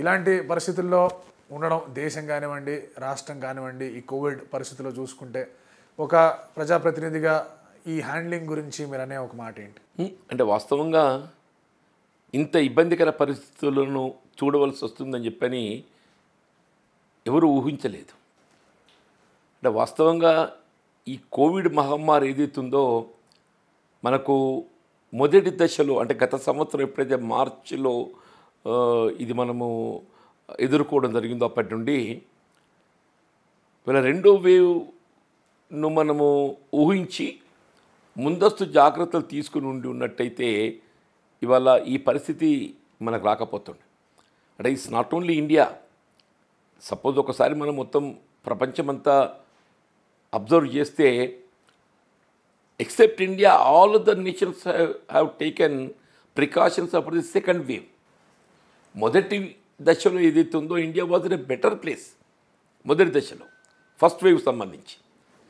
ఇలాంటి పరిస్థితుల్లో ఉండడం దేశం కానివ్వండి రాష్ట్రం కానివ్వండి ఈ కోవిడ్ పరిస్థితుల్లో చూసుకుంటే ఒక ప్రజాప్రతినిధిగా ఈ హ్యాండ్లింగ్ గురించి మీరు అనే ఒక మాట ఏంటి అంటే వాస్తవంగా ఇంత ఇబ్బందికర పరిస్థితులను చూడవలసి వస్తుందని చెప్పని ఎవరు ఊహించలేదు అంటే వాస్తవంగా ఈ కోవిడ్ మహమ్మారి ఏదైతుందో మనకు మొదటి దశలో అంటే గత సంవత్సరం ఎప్పుడైతే మార్చిలో ఇది మనము ఎదుర్కోవడం జరిగిందో అప్పటి నుండి వీళ్ళ రెండో వేవ్ను మనము ఊహించి ముందస్తు జాగ్రత్తలు తీసుకుని ఉండి ఉన్నట్టయితే ఇవాళ ఈ పరిస్థితి మనకు రాకపోతుంది అంటే it's not only India suppose ఒకసారి మనం మొత్తం ప్రపంచమంతా అబ్జర్వ్ చేస్తే except India all the nations have taken precautions for the second wave మొదటి దశలో ఏదైతే ఉందో India was a better place మొదటి దశలో ఫస్ట్ వేవ్ సంబంధించి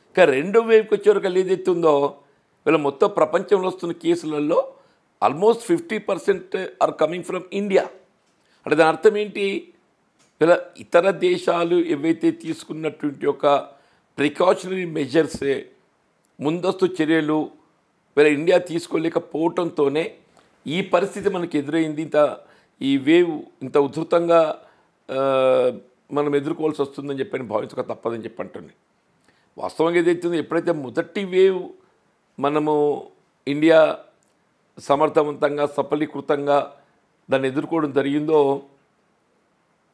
ఇంకా రెండో వేవ్కి వచ్చేవరకు ఏదైతే ఉందో వీళ్ళ మొత్తం ప్రపంచంలో వస్తున్న కేసులలో almost fifty percent are coming from India అంటే దాని అర్థం ఏంటి ఇలా ఇతర దేశాలు ఏవైతే తీసుకున్నటువంటి ఒక ప్రికాషనరీ మెజర్స్ ముందస్తు చర్యలు వీళ్ళ ఇండియా తీసుకోలేకపోవటంతోనే ఈ పరిస్థితి మనకు ఎదురైంది ఇంత ఈ వేవ్ ఇంత ఉధృతంగా మనం ఎదుర్కోవాల్సి వస్తుందని చెప్పని భావించక తప్పదని చెప్పి అంటుంది వాస్తవంగా ఏదైతుందో ఎప్పుడైతే మొదటి వేవ్ మనము ఇండియా సమర్థవంతంగా సఫలీకృతంగా దాన్ని ఎదుర్కోవడం జరిగిందో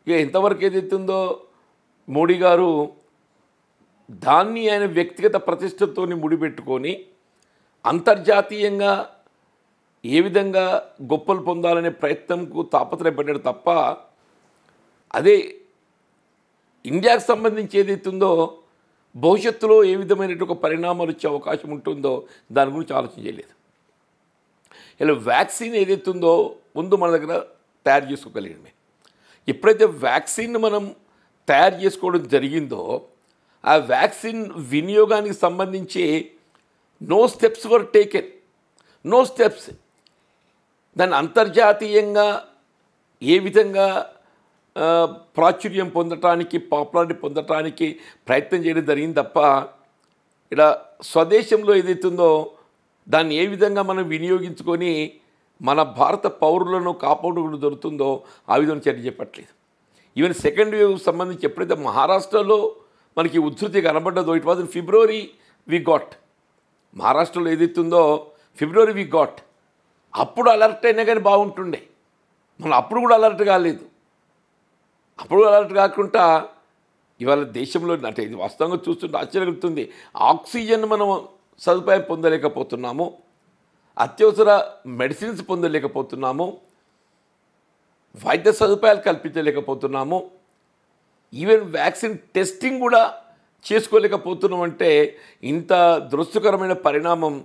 ఇక ఇంతవరకు ఏదైతుందో మోడీ గారు దాన్ని ఆయన వ్యక్తిగత ప్రతిష్టతో ముడిపెట్టుకొని అంతర్జాతీయంగా ఏ విధంగా గొప్పలు పొందాలనే ప్రయత్నంకు తాపత్రయపడ్డాడు తప్ప అదే ఇండియాకు సంబంధించి ఉందో భవిష్యత్తులో ఏ విధమైనటువంటి ఒక పరిణామాలు వచ్చే అవకాశం ఉంటుందో దాని గురించి ఆలోచన చేయలేదు ఇలా వ్యాక్సిన్ ఉందో ముందు మన దగ్గర తయారు చేసుకోగలిగింది ఎప్పుడైతే వ్యాక్సిన్ మనం తయారు చేసుకోవడం జరిగిందో ఆ వ్యాక్సిన్ వినియోగానికి సంబంధించి no steps were taken no steps దాన్ని అంతర్జాతీయంగా ఏ విధంగా ప్రాచుర్యం పొందటానికి పాపులారిటీ పొందటానికి ప్రయత్నం చేయడం జరిగింది తప్ప ఇలా స్వదేశంలో ఏదైతుందో దాన్ని ఏ విధంగా మనం వినియోగించుకొని మన భారత పౌరులను కాపాడుకుని దొరుకుతుందో ఆ విధంగా చర్య చెప్పట్లేదు ఈవెన్ సెకండ్ వేవ్ సంబంధించి ఎప్పుడైతే మహారాష్ట్రలో మనకి ఉధృతి కనబడ్డదో it was February we got మహారాష్ట్రలో ఏదైతుందో ఫిబ్రవరి వి గాట్ అప్పుడు అలర్ట్ అయినా కానీ బాగుంటుండే మనం అప్పుడు కూడా అలర్ట్ కాలేదు అప్పుడు అలర్ట్ కాకుండా ఇవాళ దేశంలో అంటే ఇది వాస్తవంగా చూస్తుంటే ఆశ్చర్యగలుగుతుంది ఆక్సిజన్ మనం సదుపాయం పొందలేకపోతున్నాము అత్యవసర మెడిసిన్స్ పొందలేకపోతున్నాము వైద్య సదుపాయాలు కల్పించలేకపోతున్నాము ఈవెన్ వ్యాక్సిన్ టెస్టింగ్ కూడా చేసుకోలేకపోతున్నాం అంటే ఇంత దురస్తుకరమైన పరిణామం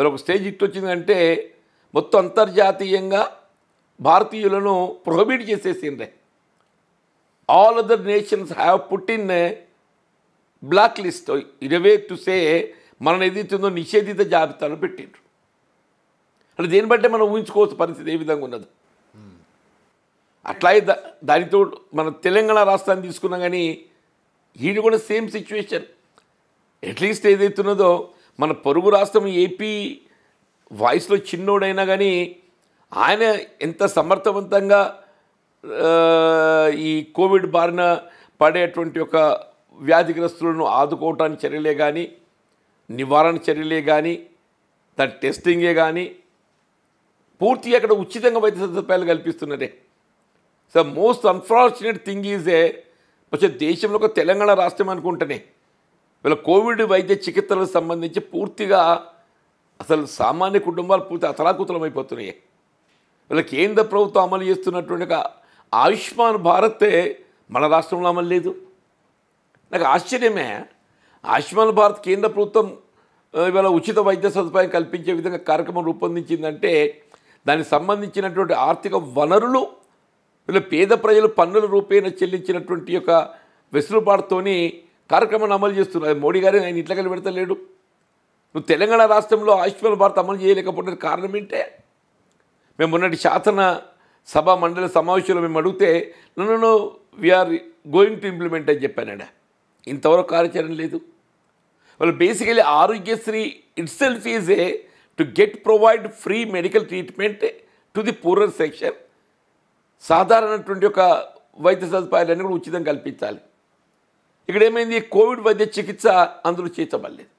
ఒక స్టేజ్ ఇట్టు వచ్చిందంటే మొత్తం అంతర్జాతీయంగా భారతీయులను ప్రొహిబిట్ చేసేసిండ్రే all other nations have put in black list ఇరవే టు సే మనం ఏదైతుందో నిషేధిత జాబితాలో పెట్టిండ్రు అంటే దీన్ని బట్టే మనం ఊహించుకోవచ్చు పరిస్థితి ఏ విధంగా ఉన్నది అట్లా దానితో మన తెలంగాణ రాష్ట్రాన్ని తీసుకున్నా కానీ ఈడు కూడా సేమ్ సిచ్యువేషన్ అట్లీస్ట్ ఏదైతున్నదో మన పొరుగు రాష్ట్రం ఏపీ వాయిస్లో చిన్నోడైనా కానీ ఆయన ఎంత సమర్థవంతంగా ఈ కోవిడ్ బారిన పడేటువంటి ఒక వ్యాధిగ్రస్తులను ఆదుకోవటానికి చర్యలే కానీ నివారణ చర్యలే కానీ దాని టెస్టింగే కానీ పూర్తిగా అక్కడ ఉచితంగా వైద్య సదుపాయాలు కల్పిస్తున్నారే so most unfortunate thing is ఏ వచ్చే దేశంలో ఒక తెలంగాణ రాష్ట్రం అనుకుంటేనే వీళ్ళ కోవిడ్ వైద్య చికిత్సలకు సంబంధించి పూర్తిగా అసలు సామాన్య కుటుంబాలు పూర్తి అతలాకుతలం అయిపోతున్నాయి వీళ్ళ కేంద్ర ప్రభుత్వం అమలు చేస్తున్నటువంటి ఆయుష్మాన్ భారతే మన రాష్ట్రంలో అమలు లేదు నాకు ఆశ్చర్యమే ఆయుష్మాన్ భారత్ కేంద్ర ప్రభుత్వం ఇవాళ ఉచిత వైద్య సదుపాయం కల్పించే విధంగా కార్యక్రమం రూపొందించిందంటే దానికి సంబంధించినటువంటి ఆర్థిక వనరులు వీళ్ళ పేద ప్రజలు పన్నుల రూపేణ చెల్లించినటువంటి యొక్క వెసులుబాటుతోని కార్యక్రమాన్ని అమలు చేస్తున్నారు మోడీ గారే ఆయన ఇట్లా కలిపెడతలేడు పెడతలేడు నువ్వు తెలంగాణ రాష్ట్రంలో ఆయుష్మాన్ భారత్ అమలు చేయలేకపోవడానికి కారణం ఏంటే మేము మొన్నటి శాసన సభ మండలి సమావేశంలో మేము అడిగితే నన్ను వీఆర్ గోయింగ్ టు ఇంప్లిమెంట్ అని చెప్పానాడ ఇంతవరకు కార్యాచరణ లేదు వాళ్ళు basically Aarogyasri itself is a to get provide free medical treatment to the poorer section సాధారణటువంటి ఒక వైద్య సదుపాయాలన్నీ కూడా ఉచితం కల్పించాలి ఇక్కడ ఏమైంది కోవిడ్ వైద్య చికిత్స అందులో చేర్చబడలేదు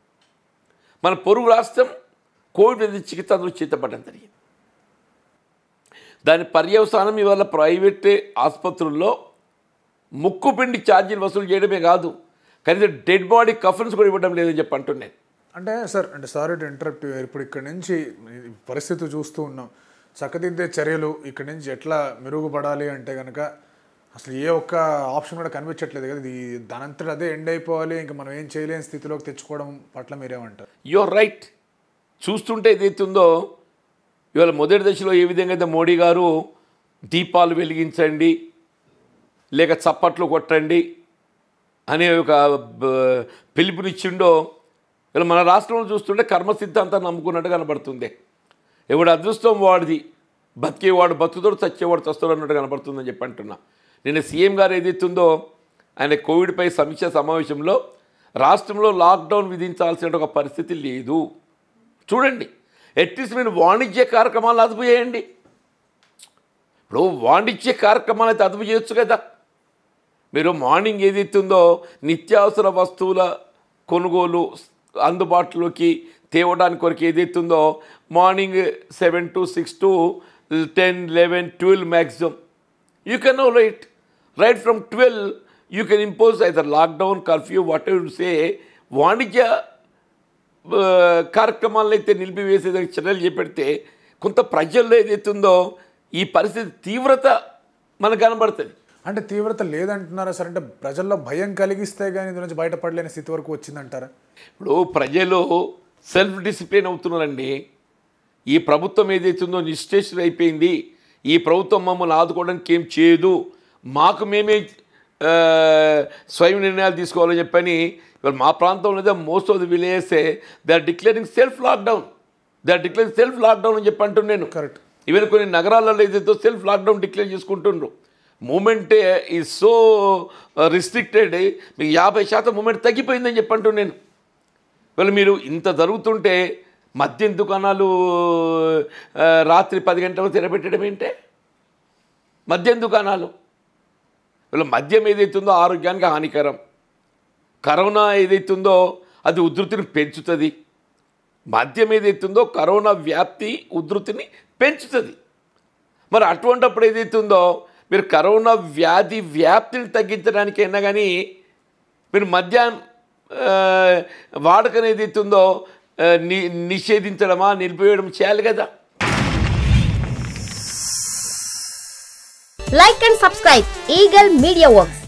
మన పొరుగు రాష్ట్రం కోవిడ్ అనేది చికిత్స అందులో చేతపడడం జరిగింది దాని పర్యవసానం ఇవాళ ప్రైవేట్ ఆసుపత్రుల్లో ముక్కుపిండి ఛార్జీలు వసూలు చేయడమే కాదు కనీసం డెడ్ బాడీ కఫన్స్ కూడా ఇవ్వడం లేదని చెప్పి అంటున్నాను అంటే సార్ అంటే సారీ టు ఇంటరప్ట్ ఇప్పుడు ఇక్కడ నుంచి పరిస్థితి చూస్తూ ఉన్నాం చక్కదిద్దే చర్యలు ఇక్కడ నుంచి ఎట్లా మెరుగుపడాలి అంటే కనుక అసలు ఏ ఒక్క ఆప్షన్ కూడా కనిపించట్లేదు కదా ఇది దానంతటి అదే ఎండ్ అయిపోవాలి ఇంకా మనం ఏం చేయలేని స్థితిలోకి తెచ్చుకోవడం పట్ల మీరేమంటారు యువర్ రైట్ చూస్తుంటే ఏదైతుందో ఇవాళ మొదటి దశలో ఏ విధంగా అయితే మోడీ గారు దీపాలు వెలిగించండి లేక చప్పట్లు కొట్టండి అనే ఒక పిలుపునిచ్చిండో ఇలా మన రాష్ట్రంలో చూస్తుంటే కర్మ అంతా నమ్ముకున్నట్టు కనబడుతుంది ఎవడు అదృష్టం వాడిది బతికేవాడు బతుకుతాడు చచ్చేవాడు చస్తాడు అన్నట్టు కనబడుతుందని చెప్పి అంటున్నా నిన్న సీఎం గారు ఏదైతుందో ఆయన కోవిడ్పై సమీక్ష సమావేశంలో రాష్ట్రంలో లాక్డౌన్ విధించాల్సిన ఒక పరిస్థితి లేదు చూడండి అట్లీస్ట్ మీరు వాణిజ్య కార్యక్రమాలు అదుపు చేయండి ఇప్పుడు వాణిజ్య కార్యక్రమాలు అయితే అదుపు చేయొచ్చు కదా మీరు మార్నింగ్ ఏదైతుందో నిత్యావసర వస్తువుల కొనుగోలు అందుబాటులోకి తేవడానికి కొరకు ఏదైతుందో morning seven to six to ten eleven twelve maximum you can no right right from twelve you can impose either lockdown curfew whatever say వాణిజ్య కార్యక్రమాలను అయితే నిలిపివేసేదానికి చర్యలు చేపెడితే కొంత ప్రజల్లో ఏదైతుందో ఈ పరిస్థితి తీవ్రత మనకు కనబడుతుంది అంటే తీవ్రత లేదంటున్నారా సార్ అంటే ప్రజల్లో భయం కలిగిస్తే కానీ దీని నుంచి బయటపడలేని స్థితి వరకు వచ్చిందంటారా ఇప్పుడు ప్రజలు సెల్ఫ్ డిసిప్లిన్ అవుతున్నారండి ఈ ప్రభుత్వం ఏదైతుందో నిశ్చేషన్ అయిపోయింది ఈ ప్రభుత్వం మమ్మల్ని ఆదుకోవడానికి ఏం చేయదు మాకు మేమే స్వయం నిర్ణయాలు తీసుకోవాలని చెప్పని ఇవాళ మా ప్రాంతంలో మోస్ట్ ఆఫ్ ది విలేజెసే they are declaring self lockdown they are declaring self lockdown అని చెప్పి నేను కరెక్ట్ ఈవెన్ కొన్ని నగరాలలో ఏదైతే సెల్ఫ్ లాక్డౌన్ డిక్లేర్ చేసుకుంటున్నారు మూమెంటే ఈ సో రిస్ట్రిక్టెడ్ మీకు యాభై శాతం మూమెంట్ తగ్గిపోయిందని చెప్పి నేను ఇవాళ మీరు ఇంత జరుగుతుంటే మద్యం దుకాణాలు రాత్రి పది గంటలకు తెరబెట్టడం ఏంటే మద్యం దుకాణాలు వీళ్ళ మద్యం ఏదైతుందో ఆరోగ్యానికి హానికరం కరోనా ఏదైతుందో అది ఉధృతిని పెంచుతుంది మద్యం ఏదైతుందో కరోనా వ్యాప్తి ఉధృతిని పెంచుతుంది మరి అటువంటప్పుడు ఏదైతుందో మీరు కరోనా వ్యాధి వ్యాప్తిని తగ్గించడానికైనా కానీ మీరు మద్యం వాడకం ఏదైతుందో ని నిషేధించడమా నిలిపివేయడం చేయాలి కదా like and subscribe eagle media works